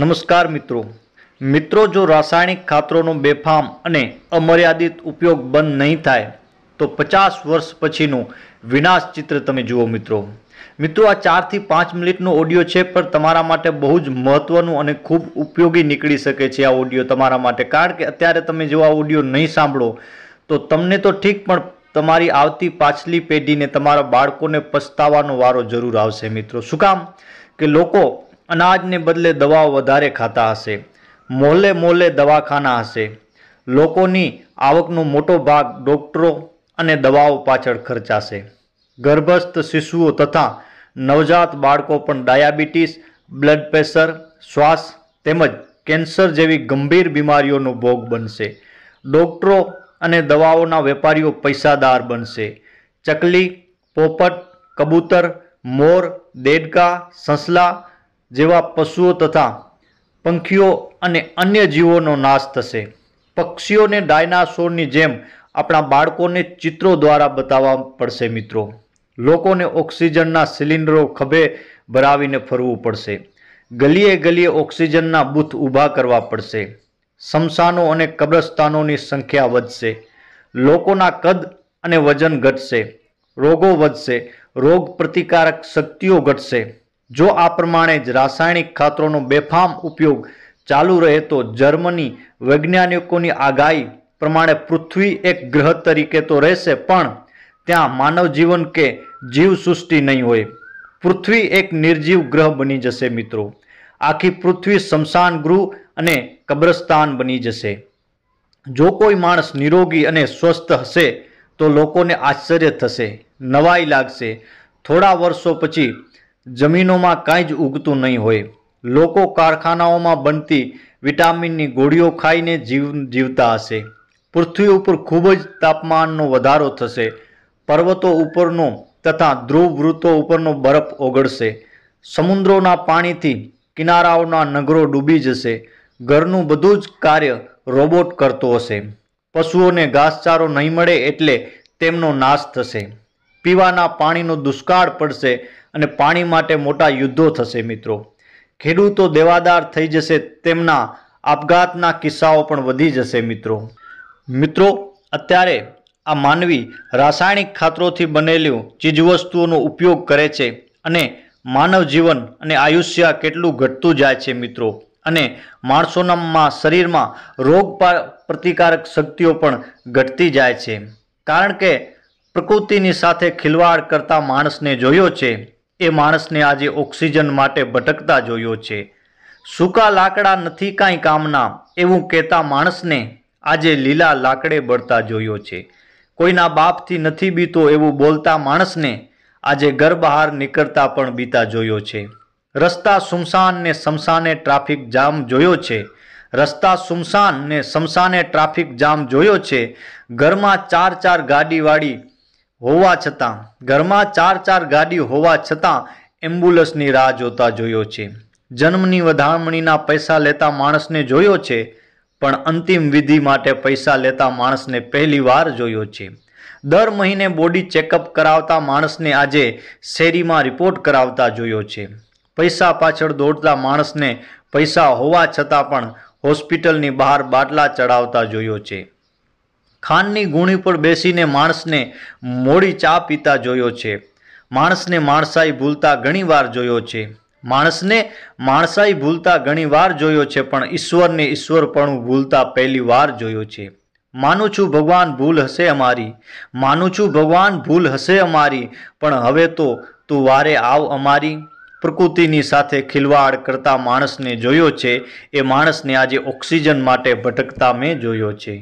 નમસ્કાર મિત્રો મિત્રો જો રાસાયણિક ખાતરોનો બેફામ અને અમર્યાદિત ઉપયોગ બંધ નહીં થાય તો પચાસ વર્ષ પછીનું વિનાશ ચિત્ર તમે જુઓ મિત્રો મિત્રો આ ચારથી પાંચ મિનિટનો ઓડિયો છે પણ તમારા માટે બહુ જ મહત્વનું અને ખૂબ ઉપયોગી નીકળી શકે છે આ ઓડિયો તમારા માટે કારણ કે અત્યારે તમે જો આ ઓડિયો નહીં સાંભળો તો તમને તો ઠીક પણ તમારી આવતી પાછલી પેઢીને તમારા બાળકોને પસ્તાવાનો વારો જરૂર આવશે મિત્રો શું કામ કે લોકો અનાજને બદલે દવાઓ વધારે ખાતા હશે મોહલે મોહલે દવાખાના હશે લોકોની આવકનો મોટો ભાગ ડૉક્ટરો અને દવાઓ પાછળ ખર્ચાશે ગર્ભસ્થ શિશુઓ તથા નવજાત બાળકો પણ ડાયાબિટીસ બ્લડ પ્રેશર શ્વાસ તેમજ કેન્સર જેવી ગંભીર બીમારીઓનો ભોગ બનશે ડૉક્ટરો અને દવાઓના વેપારીઓ પૈસાદાર બનશે ચકલી પોપટ કબૂતર મોર દેડકા સસલા જેવા પશુઓ તથા પંખીઓ અને અન્ય જીવોનો નાશ થશે પક્ષીઓને ડાયનાસોરની જેમ આપણા બાળકોને ચિત્રો દ્વારા બતાવવા પડશે મિત્રો લોકોને ઓક્સિજનના સિલિન્ડરો ખભે ભરાવીને ફરવું પડશે ગલીએ ગલીએ ઓક્સિજનના બૂથ ઊભા કરવા પડશે સમસાનો અને કબ્રસ્તાનોની સંખ્યા વધશે લોકોના કદ અને વજન ઘટશે રોગો વધશે રોગ પ્રતિકારક શક્તિઓ ઘટશે જો આ પ્રમાણે જ રાસાયણિક ખાતરોનો બેફામ ઉપયોગ ચાલુ રહે તો જર્મની વૈજ્ઞાનિકોની આગાહી પ્રમાણે પૃથ્વી એક ગ્રહ તરીકે તો રહેશે પણ ત્યાં માનવ જીવન કે જીવસૃષ્ટિ નહીં હોય પૃથ્વી એક નિર્જીવ ગ્રહ બની જશે મિત્રો આખી પૃથ્વી સ્મશાન ગૃહ અને કબ્રસ્તાન બની જશે જો કોઈ માણસ નિરોગી અને સ્વસ્થ હશે તો લોકોને આશ્ચર્ય થશે નવાઈ લાગશે થોડા વર્ષો પછી જમીનોમાં કાંઈ જ ઉગતું નહીં હોય લોકો કારખાનાઓમાં બનતી વિટામિનની ગોળીઓ ખાઈને જીવ જીવતા હશે પૃથ્વી ઉપર ખૂબ જ તાપમાનનો વધારો થશે પર્વતો ઉપરનો તથા ધ્રુવ વૃત્તો ઉપરનો બરફ ઓગળશે સમુદ્રોના પાણીથી કિનારાઓના નગરો ડૂબી જશે ઘરનું બધું જ કાર્ય રોબોટ કરતો હશે પશુઓને ઘાસચારો નહીં મળે એટલે તેમનો નાશ થશે પીવાના પાણીનો દુષ્કાળ પડશે અને પાણી માટે મોટા યુદ્ધો થશે મિત્રો ખેડૂતો દેવાદાર થઈ જશે તેમના આપઘાતના કિસ્સાઓ પણ વધી જશે મિત્રો મિત્રો અત્યારે આ માનવી રાસાયણિક ખાતરોથી બનેલું ચીજવસ્તુઓનો ઉપયોગ કરે છે અને માનવ જીવન અને આયુષ્ય કેટલું ઘટતું જાય છે મિત્રો અને માણસોનામાં શરીરમાં રોગ પ્રતિકારક શક્તિઓ પણ ઘટતી જાય છે કારણ કે પ્રકૃતિની સાથે ખિલવાડ કરતા માણસને જોયો છે એ માણસને આજે ઓક્સિજન માટે ભટકતા જોયો છે સૂકા લાકડા નથી કાંઈ કામના એવું કહેતા માણસને આજે લીલા લાકડે બળતા જોયો છે કોઈના બાપથી નથી બીતો એવું બોલતા માણસને આજે ઘર બહાર નીકળતા પણ બીતા જોયો છે રસ્તા સુમસાન ને સમસાને ટ્રાફિક જામ જોયો છે રસ્તા સુમસાન ને સમસાને ટ્રાફિક જામ જોયો છે ઘરમાં ચાર ચાર ગાડીવાળી હોવા છતાં ઘરમાં ચાર ચાર ગાડી હોવા છતાં એમ્બ્યુલન્સની રાહ જોતા જોયો છે જન્મની વધામણીના પૈસા લેતા માણસને જોયો છે પણ અંતિમ વિધિ માટે પૈસા લેતા માણસને પહેલી વાર જોયો છે દર મહિને બોડી ચેકઅપ કરાવતા માણસને આજે શેરીમાં રિપોર્ટ કરાવતા જોયો છે પૈસા પાછળ દોડતા માણસને પૈસા હોવા છતાં પણ હોસ્પિટલની બહાર બાટલા ચડાવતા જોયો છે ખાનની ગુણી પર બેસીને માણસને મોડી ચા પીતા જોયો છે માણસને માણસાઈ ભૂલતા ઘણીવાર જોયો છે માણસને માણસાઈ ભૂલતા ઘણીવાર જોયો છે પણ ઈશ્વરને ઈશ્વરપણું ભૂલતા પહેલીવાર જોયો છે માનું છું ભગવાન ભૂલ હશે અમારી માનું છું ભગવાન ભૂલ હશે અમારી પણ હવે તો તું વારે આવ અમારી પ્રકૃતિની સાથે ખિલવાડ કરતા માણસને જોયો છે એ માણસને આજે ઓક્સિજન માટે ભટકતા મેં જોયો છે